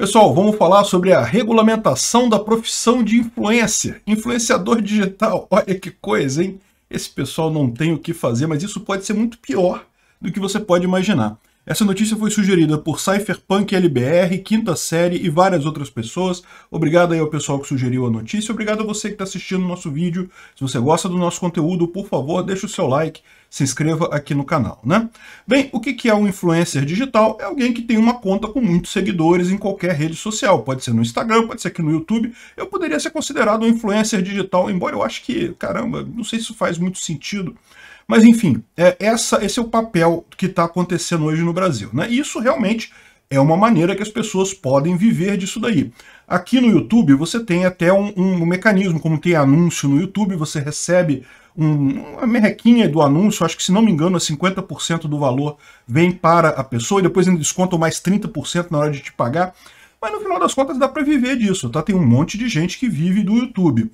Pessoal, vamos falar sobre a regulamentação da profissão de influencer, influenciador digital. Olha que coisa, hein? Esse pessoal não tem o que fazer, mas isso pode ser muito pior do que você pode imaginar. Essa notícia foi sugerida por Cypherpunk LBR, Quinta Série e várias outras pessoas. Obrigado aí ao pessoal que sugeriu a notícia. Obrigado a você que está assistindo o nosso vídeo. Se você gosta do nosso conteúdo, por favor, deixe o seu like, se inscreva aqui no canal, né? Bem, o que é um influencer digital? É alguém que tem uma conta com muitos seguidores em qualquer rede social. Pode ser no Instagram, pode ser aqui no YouTube. Eu poderia ser considerado um influencer digital, embora eu acho que, caramba, não sei se faz muito sentido. Mas, enfim, é, essa, esse é o papel que está acontecendo hoje no Brasil. Né? isso realmente é uma maneira que as pessoas podem viver disso daí. Aqui no YouTube você tem até um, um, um mecanismo, como tem anúncio no YouTube, você recebe um, uma merrequinha do anúncio, acho que se não me engano é 50% do valor vem para a pessoa e depois ainda descontam mais 30% na hora de te pagar. Mas no final das contas dá para viver disso, tá? Tem um monte de gente que vive do YouTube.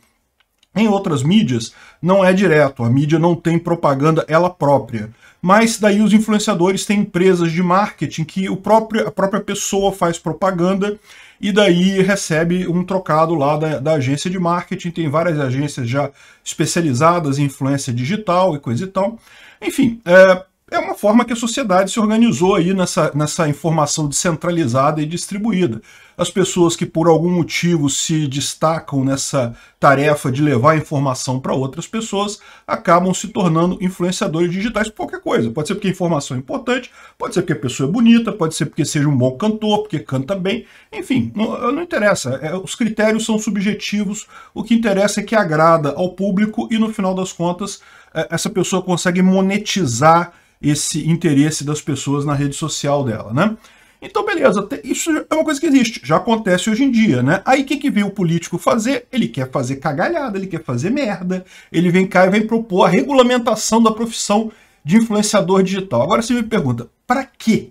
Em outras mídias, não é direto, a mídia não tem propaganda ela própria. Mas daí os influenciadores têm empresas de marketing que o próprio, a própria pessoa faz propaganda e daí recebe um trocado lá da, da agência de marketing. Tem várias agências já especializadas em influência digital e coisa e tal. Enfim, é, é uma forma que a sociedade se organizou aí nessa, nessa informação descentralizada e distribuída. As pessoas que por algum motivo se destacam nessa tarefa de levar informação para outras pessoas acabam se tornando influenciadores digitais por qualquer coisa. Pode ser porque a informação é importante, pode ser porque a pessoa é bonita, pode ser porque seja um bom cantor, porque canta bem, enfim, não, não interessa. É, os critérios são subjetivos, o que interessa é que agrada ao público e no final das contas é, essa pessoa consegue monetizar esse interesse das pessoas na rede social dela, né? Então, beleza, isso é uma coisa que existe, já acontece hoje em dia, né? Aí o que, que vem o político fazer? Ele quer fazer cagalhada, ele quer fazer merda, ele vem cá e vem propor a regulamentação da profissão de influenciador digital. Agora você me pergunta, para quê?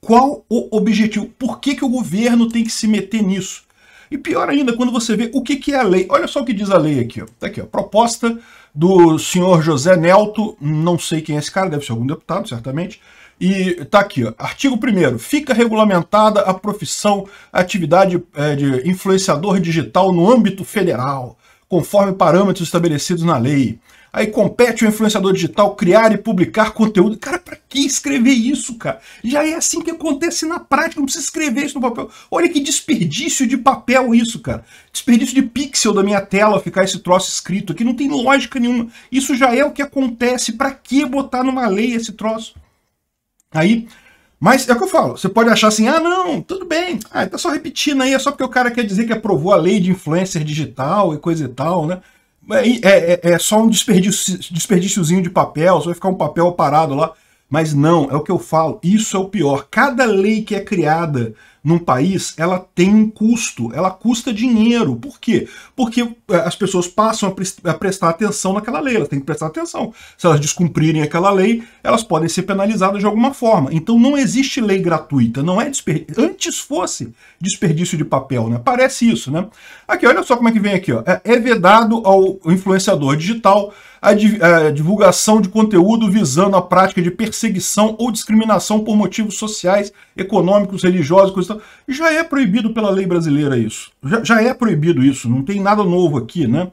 Qual o objetivo? Por que, que o governo tem que se meter nisso? E pior ainda, quando você vê o que, que é a lei. Olha só o que diz a lei aqui. Ó. Tá aqui, ó. Proposta do senhor José Nelto, não sei quem é esse cara, deve ser algum deputado, certamente. E tá aqui, ó, artigo 1 Fica regulamentada a profissão, a atividade é, de influenciador digital no âmbito federal, conforme parâmetros estabelecidos na lei. Aí compete o influenciador digital criar e publicar conteúdo. Cara, que escrever isso, cara? Já é assim que acontece na prática, não precisa escrever isso no papel. Olha que desperdício de papel isso, cara. Desperdício de pixel da minha tela ficar esse troço escrito aqui, não tem lógica nenhuma. Isso já é o que acontece, para que botar numa lei esse troço? Aí, mas é o que eu falo, você pode achar assim, ah não, tudo bem, ah, tá só repetindo aí, é só porque o cara quer dizer que aprovou a lei de influencer digital e coisa e tal, né? É, é, é só um desperdíciozinho de papel, só vai ficar um papel parado lá. Mas não, é o que eu falo, isso é o pior. Cada lei que é criada num país, ela tem um custo, ela custa dinheiro. Por quê? Porque é, as pessoas passam a prestar atenção naquela lei, elas têm que prestar atenção. Se elas descumprirem aquela lei, elas podem ser penalizadas de alguma forma. Então não existe lei gratuita, não é desperdício. Antes fosse desperdício de papel, né? Parece isso, né? Aqui, olha só como é que vem aqui, ó. É, é vedado ao influenciador digital a, é, divulgação de conteúdo visando a prática de perseguição ou discriminação por motivos sociais, econômicos, religiosos, já é proibido pela lei brasileira isso. Já, já é proibido isso, não tem nada novo aqui, né?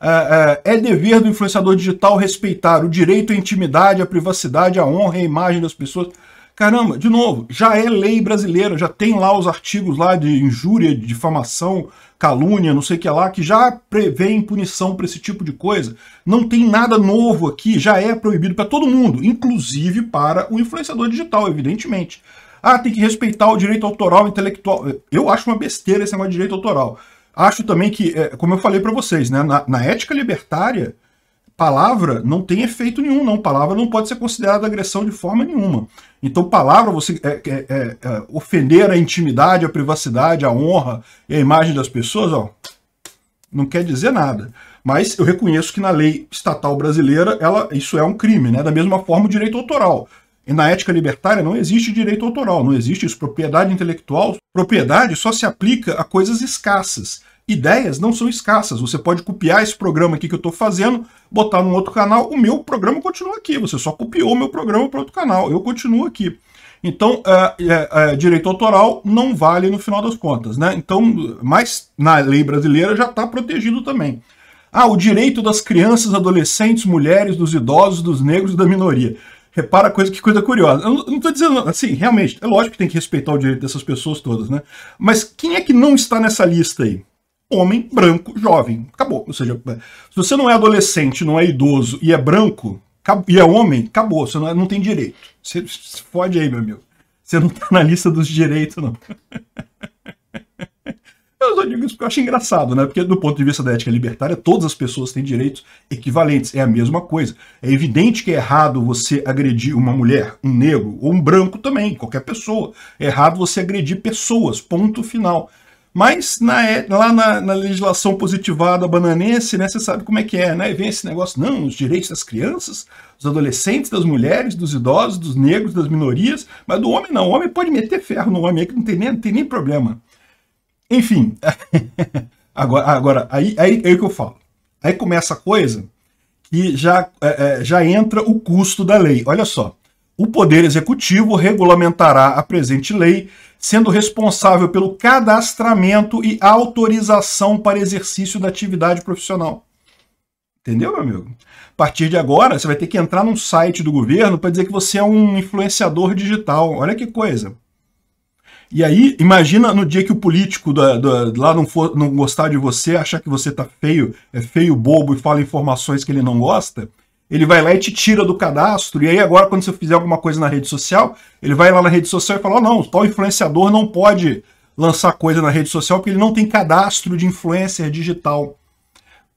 É, é, é dever do influenciador digital respeitar o direito à intimidade, à privacidade, à honra e à imagem das pessoas. Caramba, de novo, já é lei brasileira, já tem lá os artigos lá de injúria, de difamação, calúnia, não sei o que lá, que já prevêem punição para esse tipo de coisa. Não tem nada novo aqui, já é proibido para todo mundo, inclusive para o influenciador digital, evidentemente. Ah, tem que respeitar o direito autoral intelectual. Eu acho uma besteira esse negócio de direito autoral. Acho também que, é, como eu falei para vocês, né, na, na, ética libertária, palavra não tem efeito nenhum, não. Palavra não pode ser considerada agressão de forma nenhuma. Então, palavra, você é, é, é, é, ofender a intimidade, a privacidade, a honra e a imagem das pessoas, ó, não quer dizer nada. Mas eu reconheço que na lei estatal brasileira ela, isso é um crime, né? Da mesma forma o direito autoral. E na ética libertária não existe direito autoral, não existe isso. Propriedade intelectual, propriedade só se aplica a coisas escassas. Ideias não são escassas. Você pode copiar esse programa aqui que eu estou fazendo, botar num outro canal. O meu programa continua aqui. Você só copiou o meu programa para outro canal. Eu continuo aqui. Então, é, é, é, direito autoral não vale no final das contas, né? Então, mas na lei brasileira já está protegido também. Ah, o direito das crianças, adolescentes, mulheres, dos idosos, dos negros e da minoria. Repara coisa que coisa curiosa. Eu não estou dizendo assim, realmente, é lógico que tem que respeitar o direito dessas pessoas todas, né? Mas quem é que não está nessa lista aí? Homem, branco, jovem. Acabou. Ou seja, é, se você não é adolescente, não é idoso e é branco e é homem, acabou. Você não, é, não tem direito. Você se fode aí, meu amigo. Você não está na lista dos direitos, não. Eu só digo isso porque eu acho engraçado, né? Porque do ponto de vista da ética libertária, todas as pessoas têm direitos equivalentes. É a mesma coisa. É evidente que é errado você agredir uma mulher, um negro ou um branco também, qualquer pessoa. É errado você agredir pessoas, ponto final. Mas na, é, lá na, na, legislação positivada bananense, né, você sabe como é que é, né? E vem esse negócio, não, os direitos das crianças, dos adolescentes, das mulheres, dos idosos, dos negros, das minorias, mas do homem não. O homem pode meter ferro no homem, aí que não tem nem, não tem nem problema. Enfim, agora, agora aí, aí é o que eu falo. Aí começa a coisa que já, é, é, já entra o custo da lei. Olha só. O Poder Executivo regulamentará a presente lei, sendo responsável pelo cadastramento e autorização para exercício da atividade profissional. Entendeu, meu amigo? A partir de agora, você vai ter que entrar num site do governo para dizer que você é um influenciador digital. Olha que coisa. E aí, imagina no dia que o político da, da, lá não, for, não gostar de você, achar que você tá feio, é feio, bobo e fala informações que ele não gosta, ele vai lá e te tira do cadastro. E aí agora, quando você fizer alguma coisa na rede social, ele vai lá na rede social e fala, oh, não, tal influenciador não pode lançar coisa na rede social porque ele não tem cadastro de influencer digital.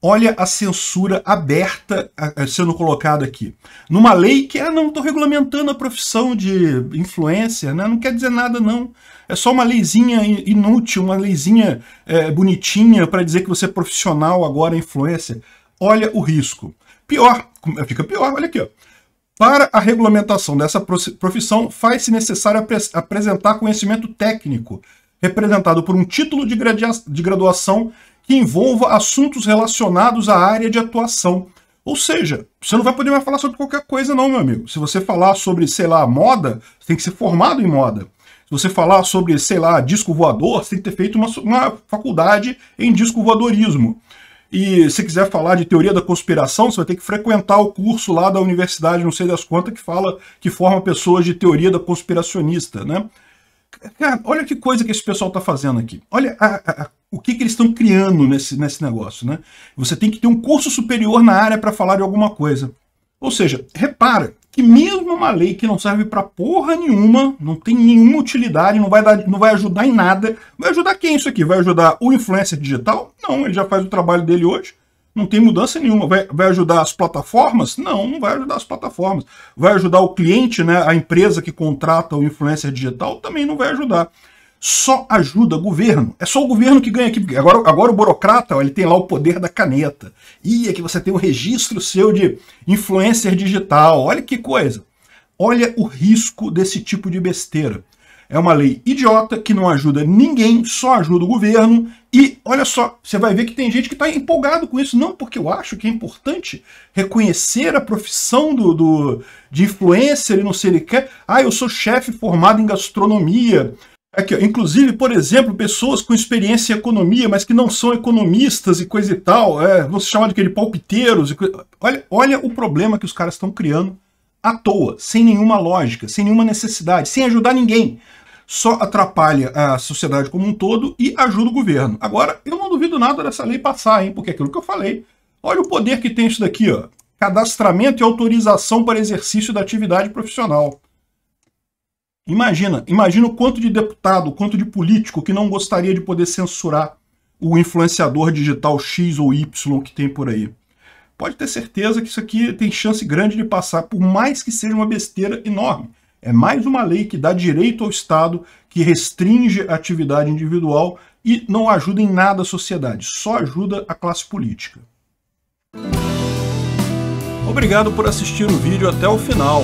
Olha a censura aberta sendo colocada aqui. Numa lei que, ah, não, estou regulamentando a profissão de influencer, né? não quer dizer nada, não. É só uma leizinha inútil, uma leizinha é, bonitinha para dizer que você é profissional agora, influencer. Olha o risco. Pior, fica pior, olha aqui. Ó. Para a regulamentação dessa profissão, faz-se necessário apresentar conhecimento técnico, representado por um título de, de graduação que envolva assuntos relacionados à área de atuação. Ou seja, você não vai poder mais falar sobre qualquer coisa, não, meu amigo. Se você falar sobre, sei lá, moda, você tem que ser formado em moda. Se você falar sobre, sei lá, disco voador, você tem que ter feito uma, uma faculdade em disco voadorismo. E se quiser falar de teoria da conspiração, você vai ter que frequentar o curso lá da universidade, não sei das quantas, que fala que forma pessoas de teoria da conspiracionista, né? Cara, olha que coisa que esse pessoal está fazendo aqui. Olha a, a, o que, que eles estão criando nesse, nesse negócio. Né? Você tem que ter um curso superior na área para falar de alguma coisa. Ou seja, repara que mesmo é uma lei que não serve para porra nenhuma, não tem nenhuma utilidade, não vai, dar, não vai ajudar em nada, vai ajudar quem isso aqui? Vai ajudar o influencer digital? Não, ele já faz o trabalho dele hoje, não tem mudança nenhuma. Vai, vai ajudar as plataformas? Não, não vai ajudar as plataformas. Vai ajudar o cliente, né, a empresa que contrata o influencer digital? Também não vai ajudar só ajuda governo. É só o governo que ganha aqui. Agora, agora o burocrata, ó, ele tem lá o poder da caneta. E aqui você tem o um registro seu de influencer digital. Olha que coisa. Olha o risco desse tipo de besteira. É uma lei idiota que não ajuda ninguém, só ajuda o governo. E olha só, você vai ver que tem gente que está empolgado com isso. Não, porque eu acho que é importante reconhecer a profissão do, do de influencer e não sei o que. Ah, eu sou chefe formado em gastronomia Aqui, ó, inclusive, por exemplo, pessoas com experiência em economia, mas que não são economistas e coisa e tal, é, vão se chamar de, de palpiteiros. olha, olha o problema que os caras estão criando à toa, sem nenhuma lógica, sem nenhuma necessidade, sem ajudar ninguém. Só atrapalha a sociedade como um todo e ajuda o governo. Agora, eu não duvido nada dessa lei passar, hein? Porque é aquilo que eu falei, olha o poder que tem isso daqui, ó. Cadastramento e autorização para exercício da atividade profissional. Imagina, imagina o quanto de deputado, o quanto de político que não gostaria de poder censurar o influenciador digital X ou Y que tem por aí. Pode ter certeza que isso aqui tem chance grande de passar, por mais que seja uma besteira enorme. É mais uma lei que dá direito ao Estado, que restringe a atividade individual e não ajuda em nada a sociedade, só ajuda a classe política. Obrigado por assistir o vídeo até o final.